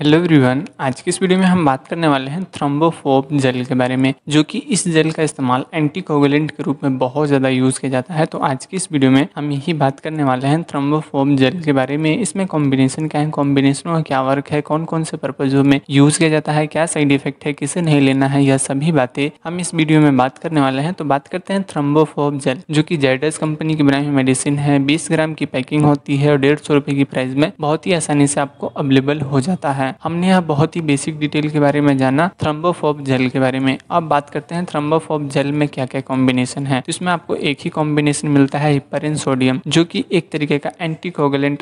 hello everyone आज की इस वीडियो में हम बात करने वाले हैं थ्रम्बोफोब जेल के बारे में जो कि इस जेल का इस्तेमाल एंटीकोगुलेंट के रूप में बहुत ज़्यादा यूज़ किया जाता है तो आज की इस वीडियो में हम यही बात करने वाले हैं थ्रम्बोफोब जेल के बारे में इसमें कॉम्बिनेशन क्या है कॉम्बिनेशनों का क्या वर्क है कौन कौन से पर्पजों में यूज़ किया जाता है क्या साइड इफेक्ट है किसे नहीं लेना है यह सभी बातें हम इस वीडियो में बात करने वाले हैं तो बात करते हैं थ्रम्बोफोब जेल जो कि जेडस कंपनी की बनाई हुई मेडिसिन है बीस ग्राम की पैकिंग होती है और डेढ़ सौ की प्राइस में बहुत ही आसानी से आपको अवेलेबल हो जाता है है हमने यहाँ बहुत ही बेसिक डिटेल के बारे में जाना थ्रम्बोफॉब जेल के बारे में अब बात करते हैं थ्रम्बोफॉब जेल में क्या क्या कॉम्बिनेशन है इसमें आपको एक ही कॉम्बिनेशन मिलता है हिपरिन सोडियम जो कि एक तरीके का एंटी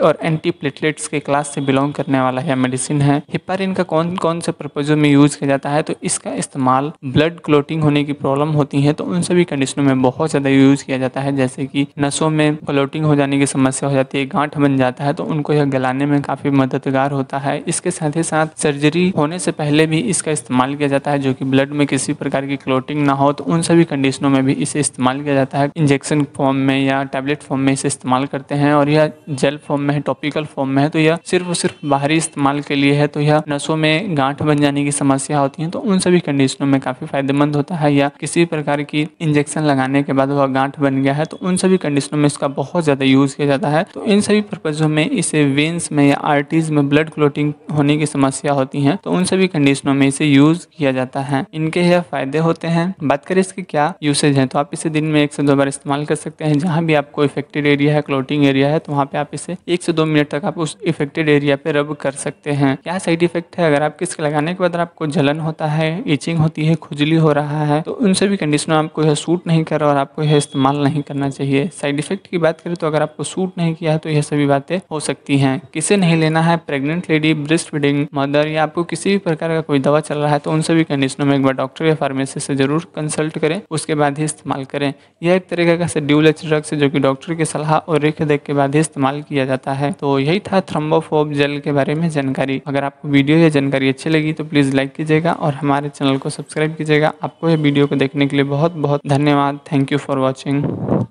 और एंटी प्लेटलेट्स के क्लास से बिलोंग करने वाला यह मेडिसिन है हिपरिन का कौन कौन से पर्पजों में यूज किया जाता है तो इसका इस्तेमाल ब्लड क्लोटिंग होने की प्रॉब्लम होती है तो उन सभी कंडीशनों में बहुत ज़्यादा यूज किया जाता है जैसे कि नसों में क्लोटिंग हो जाने की समस्या हो जाती है गांठ बन जाता है तो उनको यह गलाने में काफ़ी मददगार होता है इसके साथ साथ ही साथ सर्जरी होने से पहले भी इसका इस्तेमाल किया जाता है जो कि ब्लड में किसी प्रकार की क्लोटिंग ना हो तो उन सभी कंडीशनों में भी इसे इस्तेमाल किया जाता है इंजेक्शन फॉर्म में या टैबलेट फॉर्म में इसे इस्तेमाल करते हैं और यह जेल फॉर्म में है टॉपिकल फॉर्म में है तो यह सिर्फ सिर्फ बाहरी इस्तेमाल के लिए है तो यह नसों में गांठ बन जाने की समस्या होती है तो उन सभी कंडीशनों में काफी फायदेमंद होता है या किसी प्रकार की इंजेक्शन लगाने के बाद वह गांठ बन गया है तो उन सभी कंडीशनों में इसका बहुत ज्यादा यूज किया जाता है तो इन सभी पर्पजों में इसे वेन्स में या आर्टीज में ब्लड क्लोटिंग होने की समस्या होती है तो उन सभी कंडीशनों में इसे यूज किया जाता है इनके यह फायदे होते हैं बात करें इसके क्या यूसेज है तो आप इसे दिन में एक से दो बार इस्तेमाल कर सकते हैं जहाँ भी आपको इफेक्टेड एरिया है क्लोटिंग एरिया है तो वहाँ पे आप इसे एक से दो मिनट तक आप उस इफेक्टेड एरिया पे रब कर सकते हैं क्या साइड इफेक्ट है अगर आपके इसके लगाने के बाद आपको जलन होता है इचिंग होती है खुजली हो रहा है तो उन सभी कंडीशनों आपको यह सूट नहीं कर रहा और आपको यह इस्तेमाल नहीं करना चाहिए साइड इफेक्ट की बात करें तो अगर आपको सूट नहीं किया है तो यह सभी बातें हो सकती हैं किसे नहीं लेना है pregnant lady breast feeding mother या आपको किसी भी प्रकार का कोई दवा चल रहा है तो उन सभी कंडीशनों में एक बार डॉक्टर या फार्मेसी से जरूर कंसल्ट करें उसके बाद ही इस्तेमाल करें यह एक तरीके का शेड्यूल एच ड्रग्स है जो कि डॉक्टर की सलाह और रेख देख के बाद ही इस्तेमाल किया जाता है तो यही था थ्रम्बोफोब जेल के बारे में जानकारी अगर आपको वीडियो या जानकारी अच्छी लगी तो प्लीज़ लाइक कीजिएगा और हमारे चैनल को सब्सक्राइब कीजिएगा आपको यह वीडियो को देखने के लिए बहुत बहुत धन्यवाद थैंक यू फॉर वॉचिंग